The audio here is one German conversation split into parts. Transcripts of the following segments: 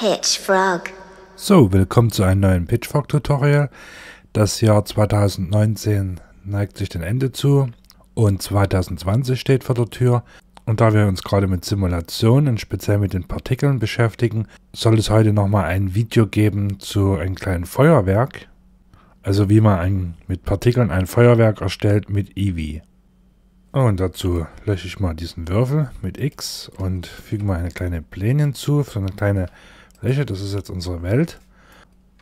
Pitchfrog. So, willkommen zu einem neuen Pitchfrog-Tutorial. Das Jahr 2019 neigt sich dem Ende zu und 2020 steht vor der Tür. Und da wir uns gerade mit Simulationen, speziell mit den Partikeln beschäftigen, soll es heute nochmal ein Video geben zu einem kleinen Feuerwerk. Also wie man ein, mit Partikeln ein Feuerwerk erstellt mit Eevee. Und dazu lösche ich mal diesen Würfel mit X und füge mal eine kleine Pläne hinzu für eine kleine welche? Das ist jetzt unsere Welt.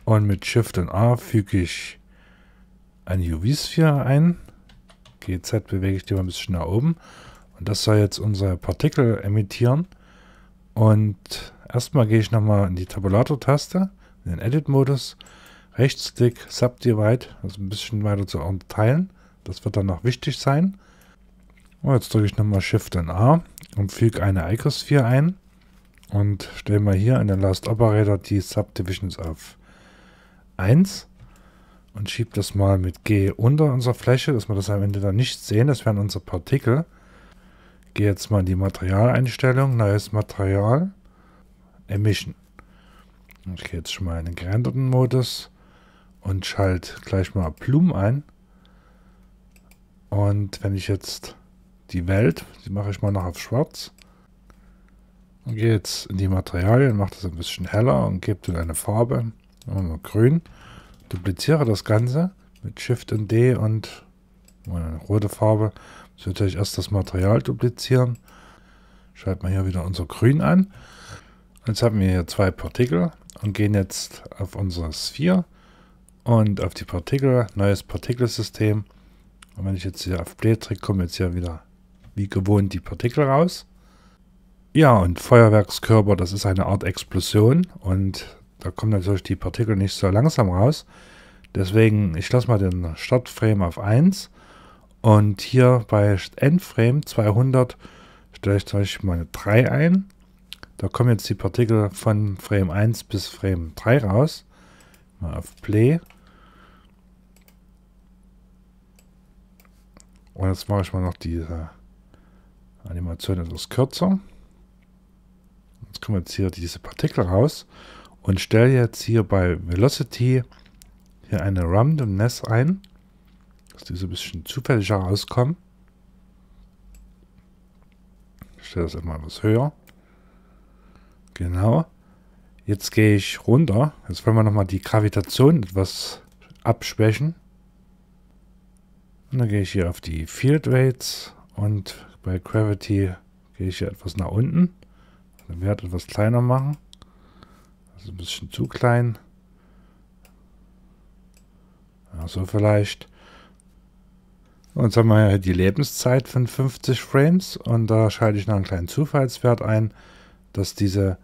Und mit Shift und A füge ich eine UV-Sphäre ein. GZ bewege ich die mal ein bisschen nach oben. Und das soll jetzt unsere Partikel emittieren. Und erstmal gehe ich nochmal in die Tabulator-Taste, in den Edit-Modus, Rechtsklick, Subdivide, also ein bisschen weiter zu unterteilen. Das wird dann noch wichtig sein. Und jetzt drücke ich nochmal Shift und A und füge eine Icosphäre ein. Und stellen wir hier in den Last Operator die Subdivisions auf 1 und schiebe das mal mit G unter unserer Fläche, dass wir das am Ende dann nicht sehen. Das wären unsere Partikel. Gehe jetzt mal in die Materialeinstellung, neues Material, Emission. Ich gehe jetzt schon mal in den gerenderten Modus und schalte gleich mal Plum ein. Und wenn ich jetzt die Welt, die mache ich mal noch auf schwarz gehe jetzt in die Materialien, mache das ein bisschen heller und gebe dann eine Farbe. Machen wir grün. Dupliziere das Ganze mit Shift und D und eine rote Farbe. Ich muss natürlich erst das Material duplizieren. Schalten wir hier wieder unser Grün an. Jetzt haben wir hier zwei Partikel und gehen jetzt auf unsere Sphere und auf die Partikel, neues Partikelsystem. Und wenn ich jetzt hier auf Play drücke, kommen jetzt hier wieder wie gewohnt die Partikel raus. Ja, und Feuerwerkskörper, das ist eine Art Explosion und da kommen natürlich die Partikel nicht so langsam raus. Deswegen, ich lasse mal den Startframe auf 1 und hier bei Endframe 200 stelle ich zum Beispiel eine 3 ein. Da kommen jetzt die Partikel von Frame 1 bis Frame 3 raus. Mal auf Play. Und jetzt mache ich mal noch diese Animation etwas kürzer. Jetzt kommen jetzt hier diese Partikel raus und stelle jetzt hier bei Velocity hier eine Randomness ein, dass die so ein bisschen zufälliger rauskommen. Ich stelle das immer etwas höher. Genau. Jetzt gehe ich runter. Jetzt wollen wir nochmal die Gravitation etwas abschwächen. Und dann gehe ich hier auf die Field Rates und bei Gravity gehe ich hier etwas nach unten. Den Wert etwas kleiner machen. Also ein bisschen zu klein. Ja, so vielleicht. Und jetzt haben wir hier die Lebenszeit von 50 Frames und da schalte ich noch einen kleinen Zufallswert ein, dass diese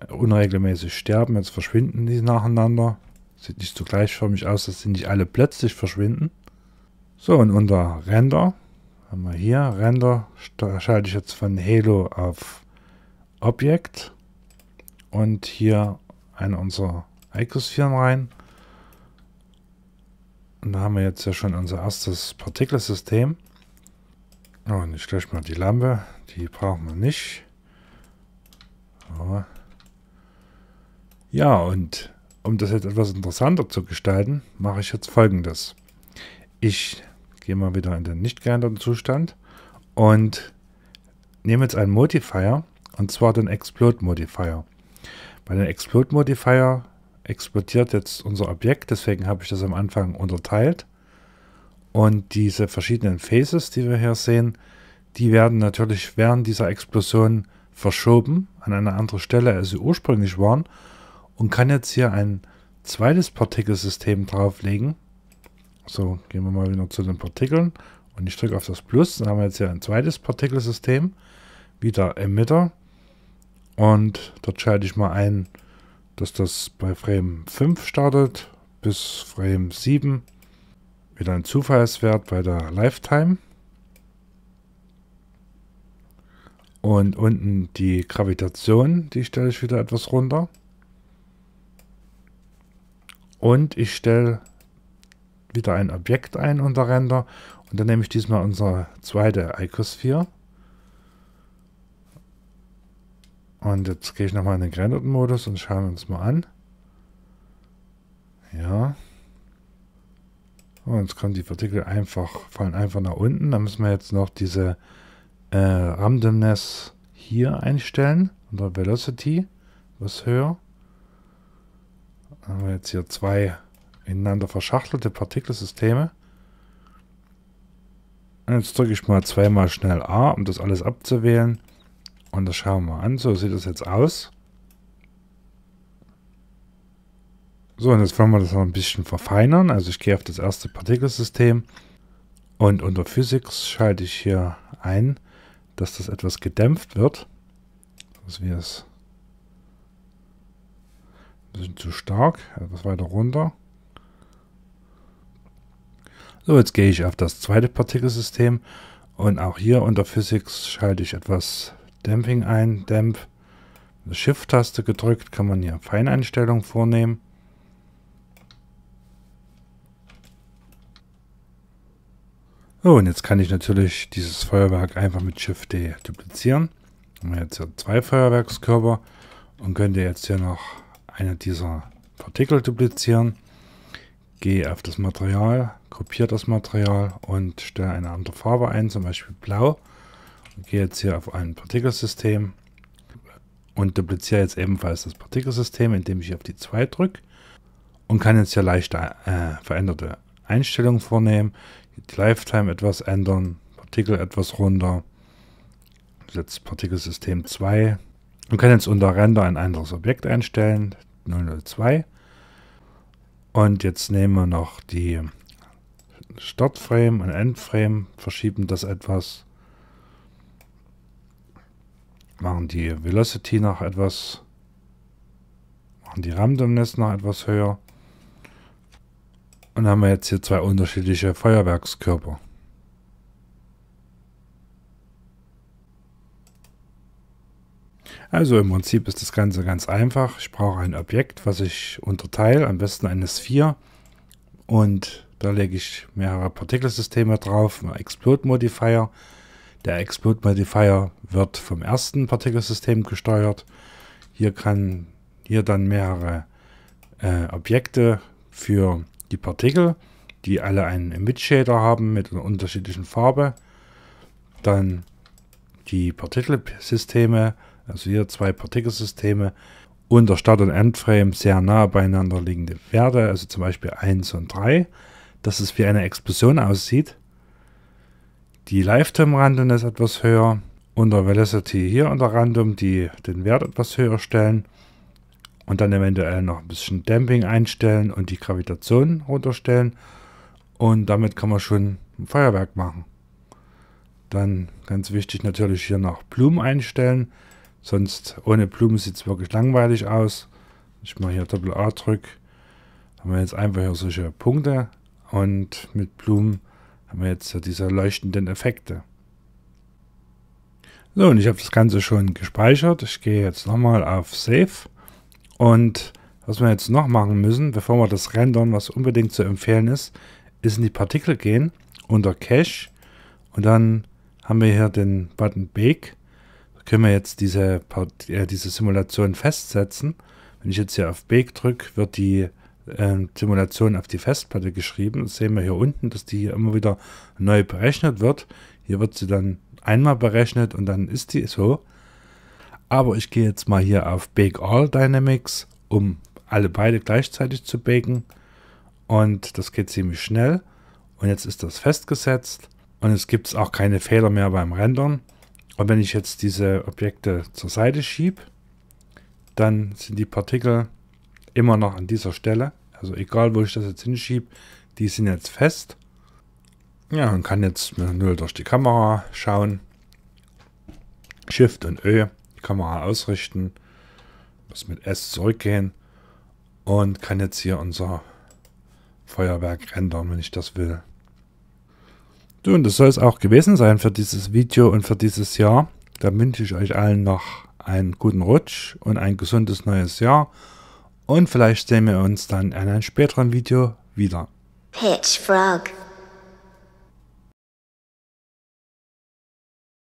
äh, unregelmäßig sterben. Jetzt verschwinden die nacheinander. Sieht nicht so gleichförmig aus, dass sie nicht alle plötzlich verschwinden. So, und unter Render haben wir hier. Render schalte ich jetzt von Halo auf Objekt und hier ein unserer Icosphären rein. Und da haben wir jetzt ja schon unser erstes Partikelsystem. Oh, und ich gleich mal die Lampe, die brauchen wir nicht. Ja, und um das jetzt etwas interessanter zu gestalten, mache ich jetzt folgendes. Ich gehe mal wieder in den nicht geänderten Zustand und nehme jetzt einen Modifier, und zwar den Explode Modifier. Bei den Explode Modifier explodiert jetzt unser Objekt, deswegen habe ich das am Anfang unterteilt. Und diese verschiedenen Phases, die wir hier sehen, die werden natürlich während dieser Explosion verschoben an eine andere Stelle, als sie ursprünglich waren und kann jetzt hier ein zweites Partikelsystem drauflegen. So, gehen wir mal wieder zu den Partikeln und ich drücke auf das Plus, dann haben wir jetzt hier ein zweites Partikelsystem, wieder Emitter und dort schalte ich mal ein, dass das bei Frame 5 startet bis Frame 7. Wieder ein Zufallswert bei der Lifetime. Und unten die Gravitation, die stelle ich wieder etwas runter. Und ich stelle wieder ein Objekt ein unter Render. Und dann nehme ich diesmal unsere zweite Icosphere. Und jetzt gehe ich nochmal in den Granite-Modus und schauen uns mal an. Ja. Und oh, jetzt kommen die Partikel einfach, fallen einfach nach unten. Da müssen wir jetzt noch diese äh, Randomness hier einstellen. Unter Velocity. Was höher. Dann haben wir jetzt hier zwei ineinander verschachtelte Partikelsysteme. Und jetzt drücke ich mal zweimal schnell A, um das alles abzuwählen. Und das schauen wir mal an. So sieht das jetzt aus. So, und jetzt wollen wir das noch ein bisschen verfeinern. Also ich gehe auf das erste Partikelsystem und unter Physics schalte ich hier ein, dass das etwas gedämpft wird. Dass wir es ein bisschen zu stark, etwas weiter runter. So, jetzt gehe ich auf das zweite Partikelsystem und auch hier unter Physics schalte ich etwas Dampfing ein, Dämpf. Shift-Taste gedrückt, kann man hier Feineinstellungen vornehmen. So, und jetzt kann ich natürlich dieses Feuerwerk einfach mit Shift-D duplizieren. Haben jetzt hier zwei Feuerwerkskörper und könnte jetzt hier noch eine dieser Partikel duplizieren. Gehe auf das Material, kopiere das Material und stelle eine andere Farbe ein, zum Beispiel blau gehe jetzt hier auf ein Partikelsystem und dupliziere jetzt ebenfalls das Partikelsystem, indem ich hier auf die 2 drücke und kann jetzt hier leicht äh, veränderte Einstellungen vornehmen, die Lifetime etwas ändern, Partikel etwas runter, jetzt Partikelsystem 2 und kann jetzt unter Render ein anderes Objekt einstellen, 002 und jetzt nehmen wir noch die Startframe und Endframe, verschieben das etwas Machen die Velocity noch etwas... Machen die Randomness noch etwas höher. Und haben wir jetzt hier zwei unterschiedliche Feuerwerkskörper. Also im Prinzip ist das Ganze ganz einfach. Ich brauche ein Objekt, was ich unterteile, am besten eine Sphere. Und da lege ich mehrere Partikelsysteme drauf, einen Explode Modifier. Der Explode Modifier wird vom ersten Partikelsystem gesteuert. Hier kann hier dann mehrere äh, Objekte für die Partikel, die alle einen Emit Shader haben mit einer unterschiedlichen Farbe. Dann die Partikelsysteme, also hier zwei Partikelsysteme unter Start- und Endframe sehr nah beieinander liegende Werte, also zum Beispiel 1 und 3, dass es wie eine Explosion aussieht. Die Lifetime-Random ist etwas höher. Unter Velocity hier unter Random, die den Wert etwas höher stellen. Und dann eventuell noch ein bisschen Damping einstellen und die Gravitation runterstellen. Und damit kann man schon ein Feuerwerk machen. Dann ganz wichtig natürlich hier noch Blumen einstellen. Sonst ohne Blumen sieht es wirklich langweilig aus. Ich mache hier Doppel A drück. Haben wir jetzt einfach hier solche Punkte. Und mit Blumen haben wir jetzt diese leuchtenden Effekte. So, und ich habe das Ganze schon gespeichert. Ich gehe jetzt nochmal auf Save. Und was wir jetzt noch machen müssen, bevor wir das rendern, was unbedingt zu empfehlen ist, ist in die Partikel gehen, unter Cache. Und dann haben wir hier den Button Bake. Da können wir jetzt diese, äh, diese Simulation festsetzen. Wenn ich jetzt hier auf Bake drücke, wird die ähm, Simulation auf die Festplatte geschrieben. Das sehen wir hier unten, dass die hier immer wieder neu berechnet wird. Hier wird sie dann einmal berechnet und dann ist die so. Aber ich gehe jetzt mal hier auf Bake All Dynamics, um alle beide gleichzeitig zu baken. Und das geht ziemlich schnell. Und jetzt ist das festgesetzt. Und es gibt auch keine Fehler mehr beim Rendern. Und wenn ich jetzt diese Objekte zur Seite schiebe, dann sind die Partikel immer noch an dieser Stelle. Also egal, wo ich das jetzt hinschiebe, die sind jetzt fest. Ja, und kann jetzt mit Null durch die Kamera schauen. Shift und Ö, die Kamera ausrichten. Muss mit S zurückgehen. Und kann jetzt hier unser Feuerwerk rendern, wenn ich das will. So, und das soll es auch gewesen sein für dieses Video und für dieses Jahr. Dann wünsche ich euch allen noch einen guten Rutsch und ein gesundes neues Jahr. Und vielleicht sehen wir uns dann in einem späteren Video wieder. Pitch Frog.